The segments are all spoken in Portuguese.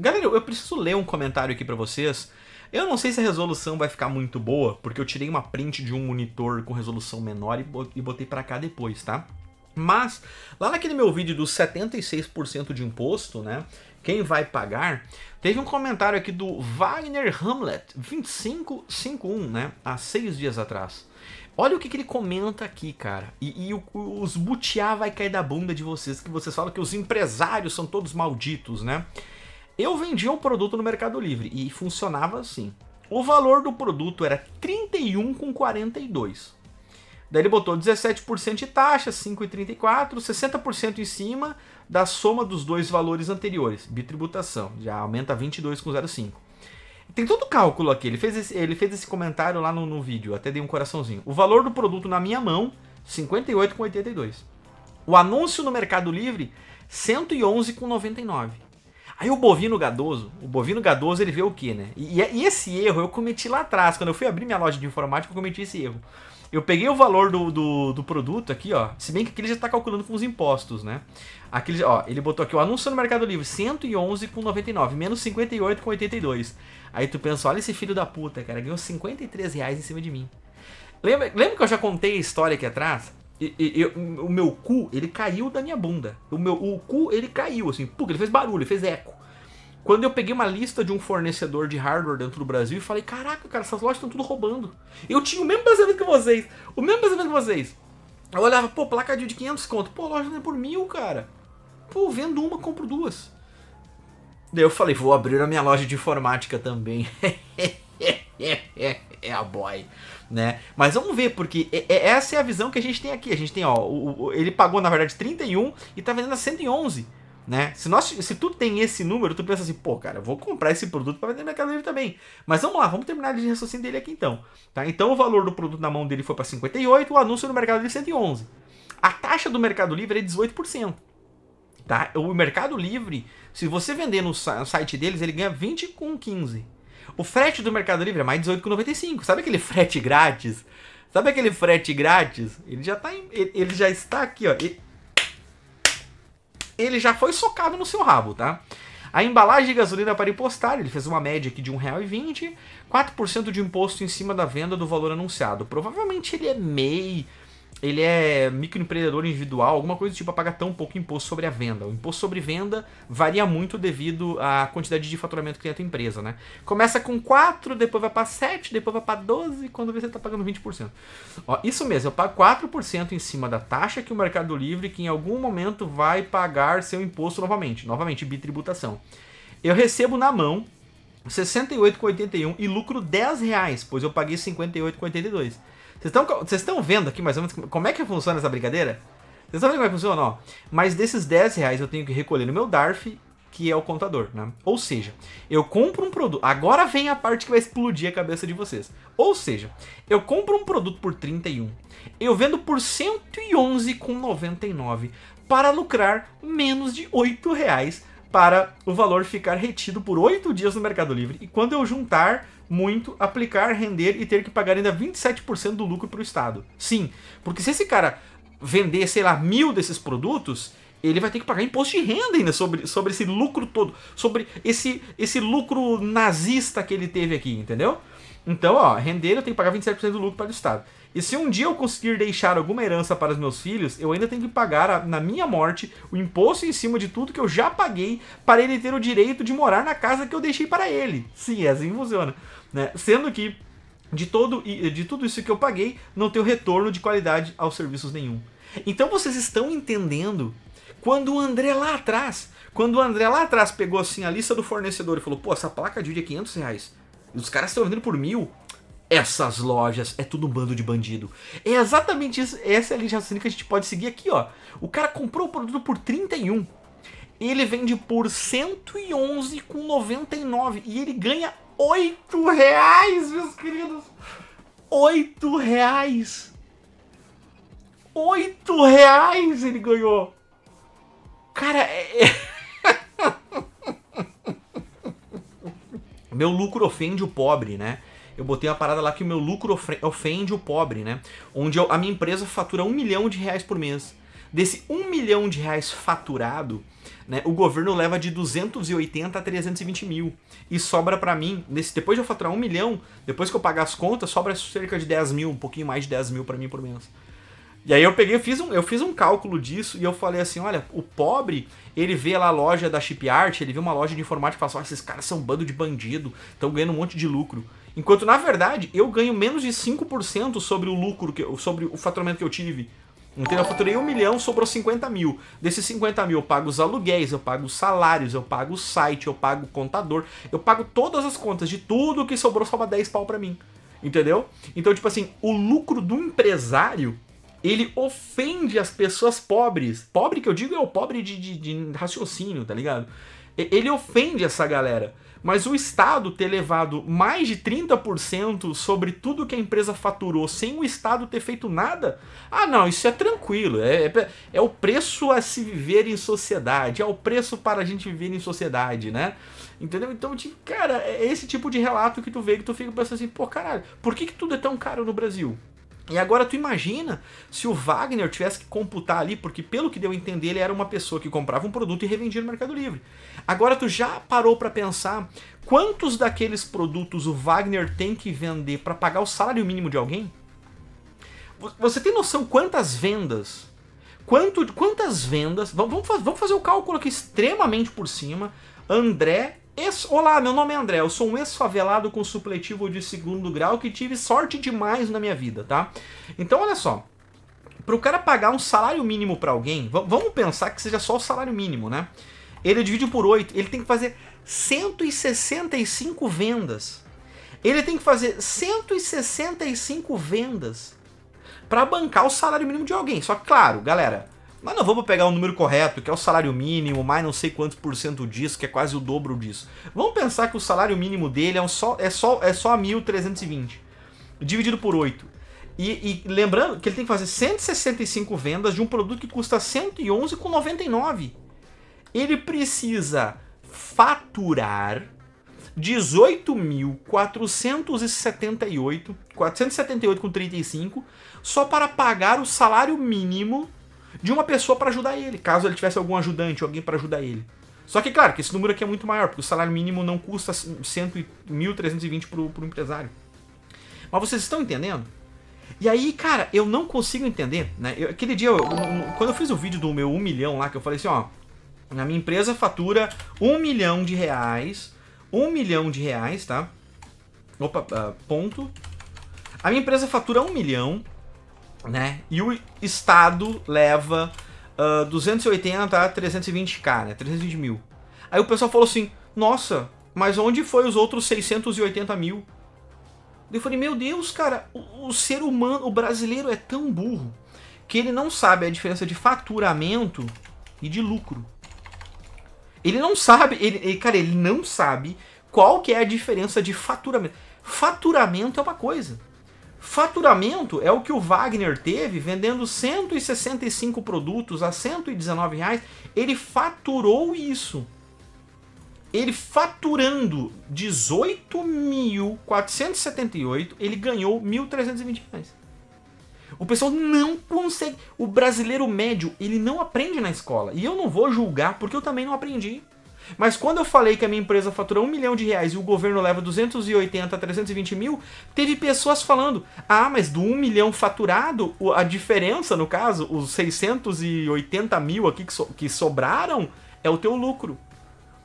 Galera, eu preciso ler um comentário aqui para vocês. Eu não sei se a resolução vai ficar muito boa, porque eu tirei uma print de um monitor com resolução menor e botei para cá depois, tá? Mas, lá naquele meu vídeo dos 76% de imposto, né? Quem vai pagar? Teve um comentário aqui do Wagner Hamlet, 2551, né? Há seis dias atrás. Olha o que, que ele comenta aqui, cara. E, e o, os butiá vai cair da bunda de vocês, que vocês falam que os empresários são todos malditos, né? Eu vendia o um produto no Mercado Livre e funcionava assim. O valor do produto era 31,42. Daí ele botou 17% de taxa, 5,34, 60% em cima da soma dos dois valores anteriores, bitributação, já aumenta 22,05. Tem todo o cálculo aqui, ele fez esse, ele fez esse comentário lá no, no vídeo, até dei um coraçãozinho. O valor do produto na minha mão, 58,82. O anúncio no Mercado Livre, 111,99. Aí o bovino gadoso, o bovino gadoso ele vê o quê, né? E, e, esse erro eu cometi lá atrás, quando eu fui abrir minha loja de informática, eu cometi esse erro. Eu peguei o valor do, do, do produto aqui, ó. Se bem que aqui ele já está calculando com os impostos, né? Aqui, ó, ele botou aqui o anúncio no Mercado Livre, 111,99, menos 58,82. Aí tu pensa, olha esse filho da puta, cara, ganhou 53 reais em cima de mim. Lembra, lembra que eu já contei a história aqui atrás? eu, o meu cu, ele caiu da minha bunda. O meu o cu, ele caiu, assim, pô ele fez barulho, ele fez eco. Quando eu peguei uma lista de um fornecedor de hardware dentro do Brasil e falei, caraca, cara, essas lojas estão tudo roubando. Eu tinha o mesmo pensamento que vocês, o mesmo pensamento que vocês. Eu olhava, pô, placa de 500 conto, pô, loja vende é por mil, cara. Pô, vendo uma, compro duas. Daí eu falei, vou abrir a minha loja de informática também. é a boy, né? Mas vamos ver, porque é, é, essa é a visão que a gente tem aqui. A gente tem, ó, o, o, ele pagou, na verdade, 31 e tá vendendo a 111, né? Se, nós, se tu tem esse número, tu pensa assim, pô, cara, eu vou comprar esse produto para vender no Mercado Livre também. Mas vamos lá, vamos terminar de raciocínio dele aqui então, tá? Então o valor do produto na mão dele foi para 58, o anúncio no Mercado Livre 111. A taxa do Mercado Livre é 18%. Tá? O Mercado Livre, se você vender no site deles, ele ganha 20 com 15. O frete do Mercado Livre é mais 18,95. Sabe aquele frete grátis? Sabe aquele frete grátis? Ele já tá em, ele, ele, já está aqui, ó. Ele, ele já foi socado no seu rabo, tá? A embalagem de gasolina para impostar, ele fez uma média aqui de R$1,20, 4% de imposto em cima da venda do valor anunciado. Provavelmente ele é MEI, ele é microempreendedor individual, alguma coisa do tipo, a pagar tão pouco imposto sobre a venda. O imposto sobre venda varia muito devido à quantidade de faturamento que tem a tua empresa, né? Começa com 4, depois vai para 7, depois vai para 12, quando você tá pagando 20%. Ó, isso mesmo, eu pago 4% em cima da taxa que o Mercado Livre, que em algum momento vai pagar seu imposto novamente, novamente, bitributação. Eu recebo na mão 68,81 e lucro 10 reais, pois eu paguei 58,82. Vocês estão vendo aqui mais ou menos como é que funciona essa brincadeira? Vocês estão vendo como é que funciona? Ó, mas desses 10 reais eu tenho que recolher no meu DARF, que é o contador, né? Ou seja, eu compro um produto... Agora vem a parte que vai explodir a cabeça de vocês. Ou seja, eu compro um produto por 31, eu vendo por 111,99 para lucrar menos de 8 reais para o valor ficar retido por 8 dias no Mercado Livre. E quando eu juntar muito, aplicar, render e ter que pagar ainda 27% do lucro para o Estado. Sim, porque se esse cara vender, sei lá, mil desses produtos, ele vai ter que pagar imposto de renda ainda sobre, sobre esse lucro todo, sobre esse, esse lucro nazista que ele teve aqui, entendeu? Então, ó, render eu tenho que pagar 27% do lucro para o Estado. E se um dia eu conseguir deixar alguma herança para os meus filhos, eu ainda tenho que pagar, na minha morte, o imposto em cima de tudo que eu já paguei para ele ter o direito de morar na casa que eu deixei para ele. Sim, é assim que funciona. Né? Sendo que, de, todo, de tudo isso que eu paguei, não tenho retorno de qualidade aos serviços nenhum. Então vocês estão entendendo quando o André lá atrás, quando o André lá atrás pegou assim a lista do fornecedor e falou, pô, essa placa de vídeo é 500 reais. Os caras estão vendendo por mil essas lojas, é tudo um bando de bandido. É exatamente isso, essa é a linha que a gente pode seguir aqui, ó. O cara comprou o produto por 31, ele vende por 111,99 e ele ganha 8 reais, meus queridos. 8 reais. 8 reais ele ganhou. Cara, é... é. Meu lucro ofende o pobre, né? eu botei uma parada lá que o meu lucro ofende o pobre, né? Onde eu, a minha empresa fatura um milhão de reais por mês. Desse um milhão de reais faturado, né, o governo leva de 280 a 320 mil. E sobra para mim, nesse, depois de eu faturar um milhão, depois que eu pagar as contas, sobra cerca de 10 mil, um pouquinho mais de 10 mil para mim por mês. E aí eu peguei, eu fiz, um, eu fiz um cálculo disso e eu falei assim, olha, o pobre, ele vê lá a loja da Chip Art, ele vê uma loja de informática e fala assim, esses caras são um bando de bandido, estão ganhando um monte de lucro. Enquanto, na verdade, eu ganho menos de 5% sobre o lucro, que, sobre o faturamento que eu tive. Entendeu? Eu faturei um milhão, sobrou 50 mil. Desses 50 mil, eu pago os aluguéis, eu pago os salários, eu pago o site, eu pago o contador, eu pago todas as contas de tudo que sobrou, sobra 10 pau pra mim. Entendeu? Então, tipo assim, o lucro do empresário, ele ofende as pessoas pobres. Pobre que eu digo é o pobre de, de, de raciocínio, tá ligado? Ele ofende essa galera. Mas o Estado ter levado mais de 30% sobre tudo que a empresa faturou sem o Estado ter feito nada, ah não, isso é tranquilo. É, é, é o preço a se viver em sociedade, é o preço para a gente viver em sociedade, né? Entendeu? Então, tipo, cara, é esse tipo de relato que tu vê que tu fica pensando assim, pô, caralho, por que, que tudo é tão caro no Brasil? E agora tu imagina se o Wagner tivesse que computar ali, porque pelo que deu a entender, ele era uma pessoa que comprava um produto e revendia no Mercado Livre. Agora tu já parou para pensar quantos daqueles produtos o Wagner tem que vender para pagar o salário mínimo de alguém? Você tem noção quantas vendas? Quanto, quantas vendas? Vamos, vamos, fazer o um cálculo aqui extremamente por cima. André Ex Olá, meu nome é André, eu sou um ex-favelado com supletivo de segundo grau que tive sorte demais na minha vida, tá? Então, olha só, para o cara pagar um salário mínimo para alguém, vamos pensar que seja só o salário mínimo, né? Ele divide por 8, ele tem que fazer 165 vendas. Ele tem que fazer 165 vendas para bancar o salário mínimo de alguém. Só que, claro, galera, mas não vamos pegar o número correto, que é o salário mínimo, mais não sei quantos por cento disso, que é quase o dobro disso. Vamos pensar que o salário mínimo dele é, um só, é só é só 1.320, dividido por 8. E, e, lembrando que ele tem que fazer 165 vendas de um produto que custa 111,99. Ele precisa faturar 18.478, 478,35 só para pagar o salário mínimo de uma pessoa para ajudar ele, caso ele tivesse algum ajudante, alguém para ajudar ele. Só que, claro, que esse número aqui é muito maior, porque o salário mínimo não custa 1.320 para o empresário. Mas vocês estão entendendo? E aí, cara, eu não consigo entender, né? Eu, aquele dia, eu, eu, quando eu fiz o vídeo do meu 1 milhão lá, que eu falei assim, ó, na minha empresa fatura 1 milhão de reais, 1 milhão de reais, tá? Opa, uh, ponto. A minha empresa fatura 1 milhão, né? E o Estado leva uh, ah, 280 a 320k, né? 320 mil. Aí o pessoal falou assim, nossa, mas onde foi os outros 680 mil? Eu falei, meu Deus, cara, o, o ser humano, o brasileiro é tão burro que ele não sabe a diferença de faturamento e de lucro. Ele não sabe, ele, ele, cara, ele não sabe qual que é a diferença de faturamento. Faturamento é uma coisa. Faturamento é o que o Wagner teve vendendo 165 produtos a R$ 119. Reais. Ele faturou isso. Ele faturando 18.478, ele ganhou R$ 1.320. Reais. O pessoal não consegue. O brasileiro médio, ele não aprende na escola. E eu não vou julgar, porque eu também não aprendi. Mas quando eu falei que a minha empresa fatura um milhão de reais e o governo leva 280 a 320 mil, teve pessoas falando: ah, mas do um milhão faturado, a diferença, no caso, os 680 mil aqui que, so que sobraram, é o teu lucro.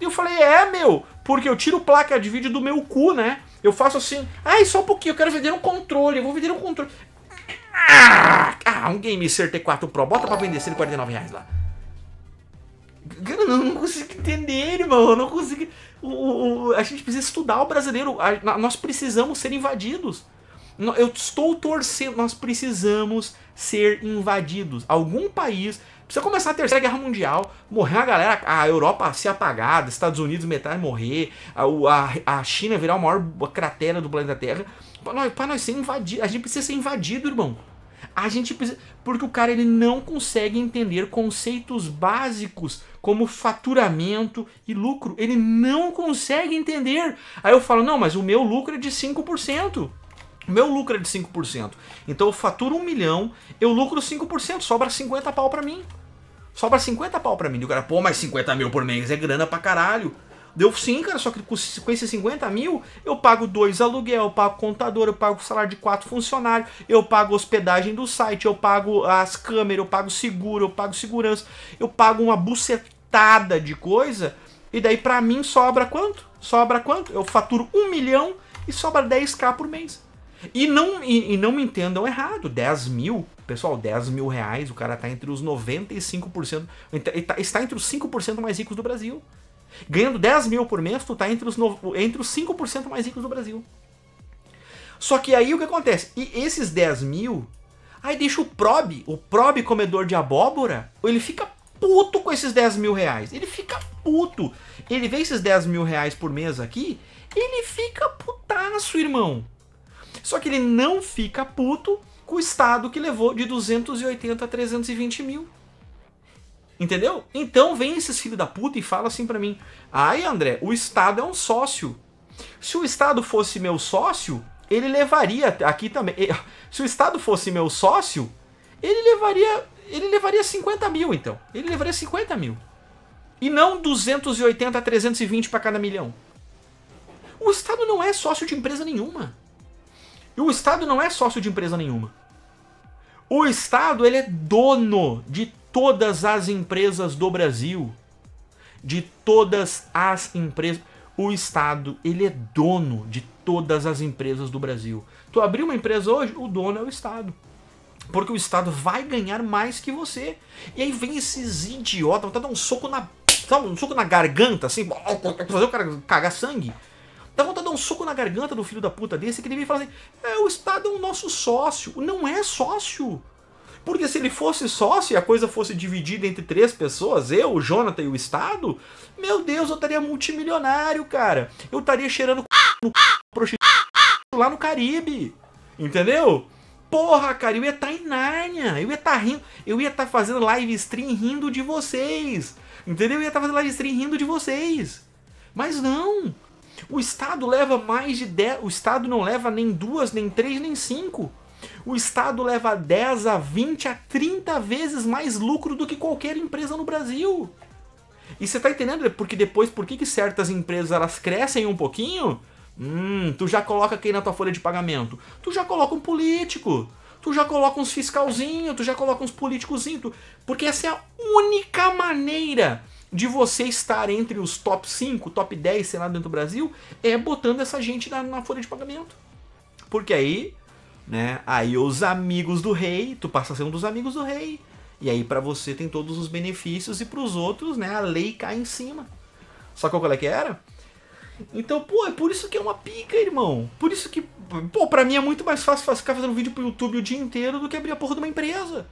E eu falei: é, meu, porque eu tiro placa de vídeo do meu cu, né? Eu faço assim, ai, ah, só um pouquinho, eu quero vender um controle, eu vou vender um controle. Ah, um Game Ser T4 Pro, bota pra vender 149 reais lá. Cara, eu não consigo entender, irmão. Eu não consigo. O, o, o, a gente precisa estudar o brasileiro. A, nós precisamos ser invadidos. Eu estou torcendo. Nós precisamos ser invadidos. Algum país. Precisa começar a Terceira Guerra Mundial, morrer a galera, a Europa se apagada, Estados Unidos metade morrer, a, a, a China virar a maior cratera do planeta Terra. Pra nós, nós ser invadido, a gente precisa ser invadido, irmão. A gente precisa. Porque o cara ele não consegue entender conceitos básicos como faturamento e lucro. Ele não consegue entender. Aí eu falo, não, mas o meu lucro é de 5%. O meu lucro é de 5%. Então eu faturo um milhão, eu lucro 5%, sobra 50 pau para mim. Sobra 50 pau para mim. E o cara, pô, mas 50 mil por mês é grana pra caralho. Deu sim, cara, só que com esses 50 mil, eu pago dois aluguel, eu pago contador, eu pago salário de quatro funcionários, eu pago hospedagem do site, eu pago as câmeras, eu pago seguro, eu pago segurança, eu pago uma bucetada de coisa. E daí para mim sobra quanto? Sobra quanto? Eu faturo um milhão e sobra 10k por mês. E não, e, e, não me entendam errado, 10 mil, pessoal, 10 mil reais, o cara tá entre os 95%, então, tá, está entre os 5% mais ricos do Brasil. Ganhando 10 mil por mês, tu tá entre os, no... entre os 5% mais ricos do Brasil. Só que aí o que acontece? E esses 10 mil, aí deixa o Prob, o Prob comedor de abóbora, ele fica puto com esses 10 mil reais. Ele fica puto. Ele vê esses 10 mil reais por mês aqui, ele fica putaço, irmão. Só que ele não fica puto com o Estado que levou de 280 a 320 mil. Entendeu? Então vem esses filhos da puta e fala assim para mim: "Ai, André, o Estado é um sócio. Se o Estado fosse meu sócio, ele levaria aqui também. Se o Estado fosse meu sócio, ele levaria, ele levaria 50 mil então. Ele levaria 50 mil. E não 280 a 320 para cada milhão. O Estado não é sócio de empresa nenhuma. E o Estado não é sócio de empresa nenhuma. O Estado ele é dono de todas as empresas do Brasil. De todas as empresas. O Estado, ele é dono de todas as empresas do Brasil. Tu abrir uma empresa hoje, o dono é o Estado. Porque o Estado vai ganhar mais que você. E aí vem esses idiotas, vontade tá de dar um soco na. Sabe, tá um soco na garganta, assim, fazer o cara cagar sangue. Dá vontade de dar um soco na garganta do filho da puta desse que ele vem falar assim: é, o Estado é o nosso sócio. Não é sócio. Porque se ele fosse sócio e a coisa fosse dividida entre três pessoas, eu, o Jonathan e o Estado, meu Deus, eu estaria multimilionário, cara. Eu estaria cheirando no c... lá no Caribe. Entendeu? Porra, cara, eu ia estar tá em Nárnia. Eu ia estar tá rindo. Eu ia estar tá fazendo live stream rindo de vocês. Entendeu? Eu ia estar tá fazendo live stream rindo de vocês. Mas não. O Estado leva mais de 10. O Estado não leva nem duas, nem três, nem cinco o Estado leva 10 a 20 a 30 vezes mais lucro do que qualquer empresa no Brasil. E você tá entendendo é porque depois, por que, que certas empresas elas crescem um pouquinho? Hum, tu já coloca quem na tua folha de pagamento? Tu já coloca um político, tu já coloca uns fiscalzinho, tu já coloca uns políticozinho, tu... porque essa é a única maneira de você estar entre os top 5, top 10, sei lá, dentro do Brasil, é botando essa gente na, na folha de pagamento. Porque aí né? Aí os amigos do rei, tu passa a ser um dos amigos do rei. E aí para você tem todos os benefícios e para os outros, né, a lei cai em cima. Só qual é que era? Então, pô, é por isso que é uma pica, irmão. Por isso que, pô, pra mim é muito mais fácil ficar fazendo vídeo pro YouTube o dia inteiro do que abrir a porra de uma empresa.